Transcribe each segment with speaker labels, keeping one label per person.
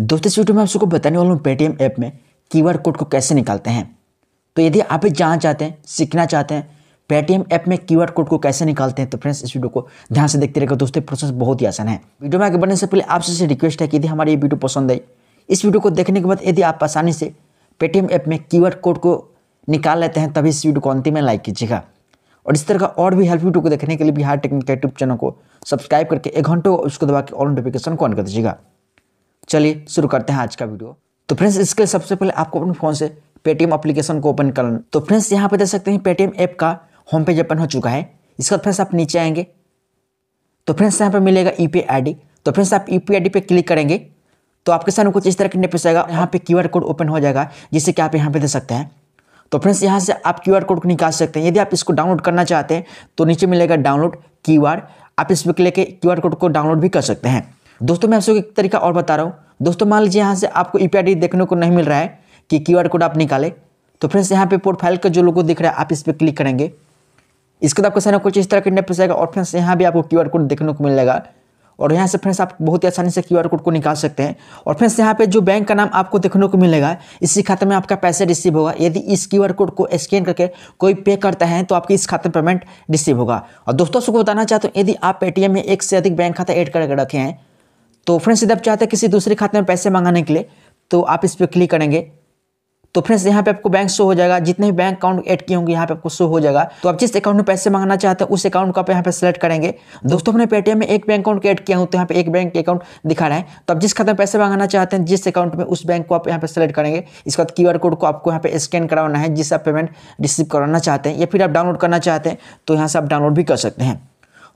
Speaker 1: दोस्तों इस वीडियो में आप सबको बताने वाला हूँ पेटीएम ऐप में कीवर्ड कोड को कैसे निकालते हैं तो यदि आप जानना चाहते हैं सीखना चाहते हैं पेटीएम ऐप में कीवर्ड कोड को कैसे निकालते हैं तो फ्रेंड्स इस वीडियो को ध्यान से देखते रहेगा दोस्तों प्रोसेस बहुत ही आसान है वीडियो में आगे बढ़ने से पहले आपसे रिक्वेस्ट है कि यदि हमारी ये वीडियो पसंद आई इस वीडियो को देखने के बाद यदि आप आसानी से पेटीएम ऐप में कीवर्ड कोड को निकाल लेते हैं तभी इस वीडियो को अंतिम में लाइक कीजिएगा और इस तरह का और भी हेल्प वीडियो को देखने के लिए बिहार टेक्निकल यूट्यूब चैनल को सब्सक्राइब करके एक घंटे उसको दबा के ऑल नोटिफिकेशन को ऑन कर दीजिएगा चलिए शुरू करते हैं आज का वीडियो तो फ्रेंड्स इसके लिए सबसे पहले आपको अपने फ़ोन से पेटीएम अप्लीकेशन को ओपन करना तो फ्रेंड्स यहाँ पर देख सकते हैं पेटीएम ऐप का होम पेज ओपन हो चुका है इसके बाद फ्रेंड्स आप नीचे आएंगे तो फ्रेंड्स यहाँ पर मिलेगा ई e पी तो फ्रेंड्स आप ई e पी पे क्लिक करेंगे तो आपके सामने कुछ इस तरह के इंटरफेस आएगा यहाँ पे क्यू कोड ओपन हो जाएगा जिससे कि आप यहाँ पे दे सकते हैं तो फ्रेंड्स यहाँ से आप क्यू कोड को निकाल सकते हैं यदि आप इसको डाउनलोड करना चाहते हैं तो नीचे मिलेगा डाउनलोड क्यू आप इस पर क्लिक क्यू आर कोड को डाउनलोड भी कर सकते हैं दोस्तों मैं आपको एक तरीका और बता रहा हूँ दोस्तों मान लीजिए यहाँ से आपको ई e देखने को नहीं मिल रहा है कि क्यू कोड आप निकाले तो फ्रेंड्स यहाँ पे प्रोफाइल का जो लोगो दिख रहा है आप इस पर क्लिक करेंगे इसके बाद आपको सारा कुछ इस तरह का इंटरफेस आएगा और फ्रेंड्स यहाँ भी आपको क्यू कोड देखने को मिलेगा और यहाँ से फ्रेंड्स आप बहुत ही आसानी से क्यू कोड को निकाल सकते हैं और फ्रेंड्स यहाँ पे जो बैंक का नाम आपको देखने को मिलेगा इसी खाते में आपका पैसे रिसीव होगा यदि इस क्यू कोड को स्कैन करके कोई पे करता है तो आपकी इस खाते में पेमेंट रिसीव होगा और दोस्तों सबको बताना चाहते हो यदि आप पेटीएम में एक से अधिक बैंक खाता एड करके रखे हैं तो फ्रेंड्स यदि आप चाहते हैं किसी दूसरे खाते में पैसे मंगाने के लिए तो आप इस पर क्लिक करेंगे तो फ्रेंड्स यहाँ पे आपको बैंक शो हो जाएगा जितने भी बैंक अकाउंट ऐड किए होंगे यहाँ पे आपको शो हो जाएगा तो आप जिस अकाउंट में पैसे मांगना चाहते हैं उस अकाउंट को आप यहाँ पे सेलेक्ट करेंगे दोस्तों हमने पेटीएम में एक बैंक अकाउंट ऐड किया हूँ तो यहाँ पे एक बैंक अकाउंट दिखा रहे हैं तो आप जिस खाते में पैसे मांगना चाहते हैं जिस अकाउंट में उस बैंक को आप यहाँ पे सेलेक्ट करेंगे इसके बाद क्यू कोड को आपको यहाँ पे स्कैन कराना है जिससे आप पेमेंट रिसीव कराना चाहते हैं या फिर आप डाउनलोड करना चाहते हैं तो यहाँ से आप डाउनलोड भी कर सकते हैं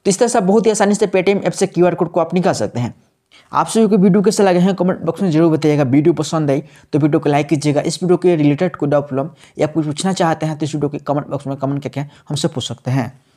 Speaker 1: तो इस तरह से आप बहुत ही आसानी से पेटीएम ऐप से क्यू कोड को आप निकाल सकते हैं आप सभी को वीडियो कैसे लगे हैं कमेंट बॉक्स में जरूर बताइएगा वीडियो पसंद आई तो वीडियो को लाइक कीजिएगा इस वीडियो के रिलेटेड कोई प्रॉब्लम या कुछ पूछना चाहते हैं तो इस वीडियो के कमेंट बॉक्स में कमेंट करके हमसे पूछ सकते हैं